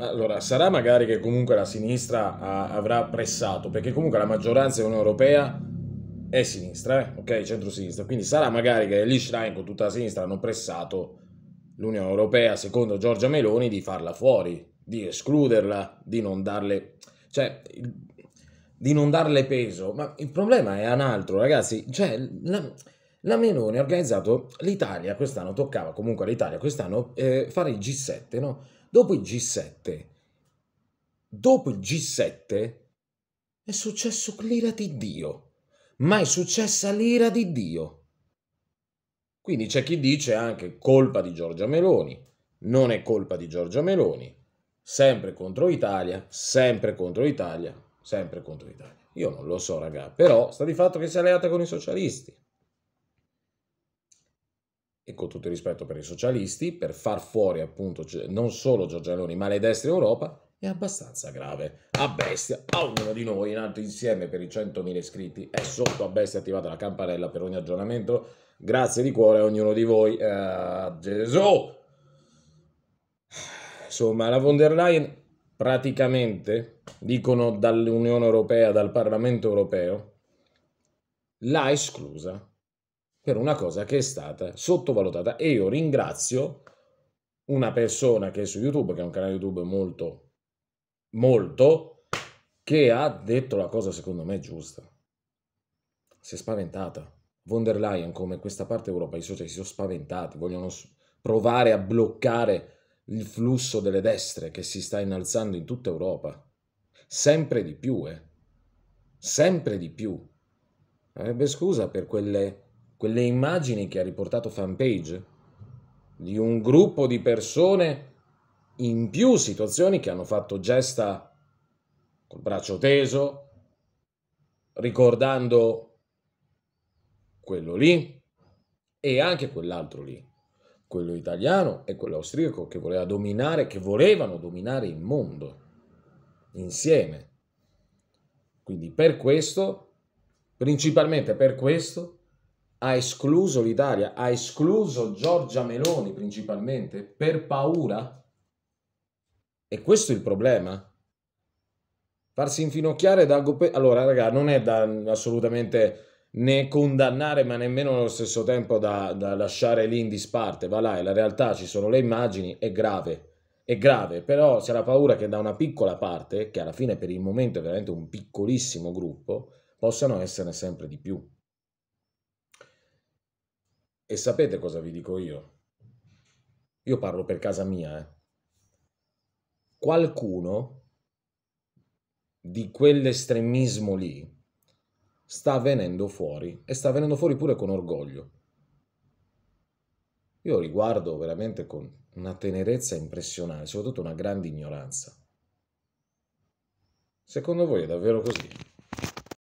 Allora, sarà magari che comunque la sinistra ha, avrà pressato, perché comunque la maggioranza dell'Unione Europea è sinistra, eh? ok, centro-sinistra, quindi sarà magari che l'Ischlein con tutta la sinistra hanno pressato l'Unione Europea, secondo Giorgia Meloni, di farla fuori, di escluderla, di non darle... Cioè, di non darle peso, ma il problema è un altro, ragazzi, cioè... La... La Meloni ha organizzato l'Italia, quest'anno toccava comunque all'Italia, quest'anno eh, fare il G7, no? dopo il G7, dopo il G7 è successo l'ira di Dio, ma è successa l'ira di Dio. Quindi c'è chi dice anche colpa di Giorgia Meloni, non è colpa di Giorgia Meloni, sempre contro Italia, sempre contro Italia, sempre contro Italia. Io non lo so, raga, però sta di fatto che si è alleata con i socialisti e con tutto il rispetto per i socialisti, per far fuori appunto non solo Giorgia Giorgialoni ma le destre Europa, è abbastanza grave. A bestia, a ognuno di noi, in alto insieme per i 100.000 iscritti, è sotto a bestia attivata la campanella per ogni aggiornamento. Grazie di cuore a ognuno di voi. Eh, Gesù! Insomma, la von der Leyen praticamente, dicono dall'Unione Europea, dal Parlamento Europeo, l'ha esclusa per una cosa che è stata sottovalutata e io ringrazio una persona che è su YouTube, che è un canale YouTube molto, molto, che ha detto la cosa secondo me giusta. Si è spaventata. Von der Leyen, come questa parte Europa, i socialisti sono spaventati, vogliono provare a bloccare il flusso delle destre che si sta innalzando in tutta Europa. Sempre di più, eh. Sempre di più. Avrebbe eh, scusa per quelle quelle immagini che ha riportato fanpage di un gruppo di persone in più situazioni che hanno fatto gesta col braccio teso, ricordando quello lì e anche quell'altro lì, quello italiano e quello austriaco che voleva dominare, che volevano dominare il mondo insieme. Quindi per questo, principalmente per questo, ha escluso l'Italia, ha escluso Giorgia Meloni principalmente per paura? E questo è il problema? Farsi infinocchiare da... Allora, raga, non è da assolutamente né condannare, ma nemmeno allo stesso tempo da, da lasciare lì in disparte. Va là, è la realtà, ci sono le immagini, è grave. È grave, però c'è la paura che da una piccola parte, che alla fine per il momento è veramente un piccolissimo gruppo, possano essere sempre di più. E sapete cosa vi dico io? Io parlo per casa mia, eh. Qualcuno di quell'estremismo lì sta venendo fuori e sta venendo fuori pure con orgoglio. Io riguardo veramente con una tenerezza impressionante, soprattutto una grande ignoranza. Secondo voi è davvero così?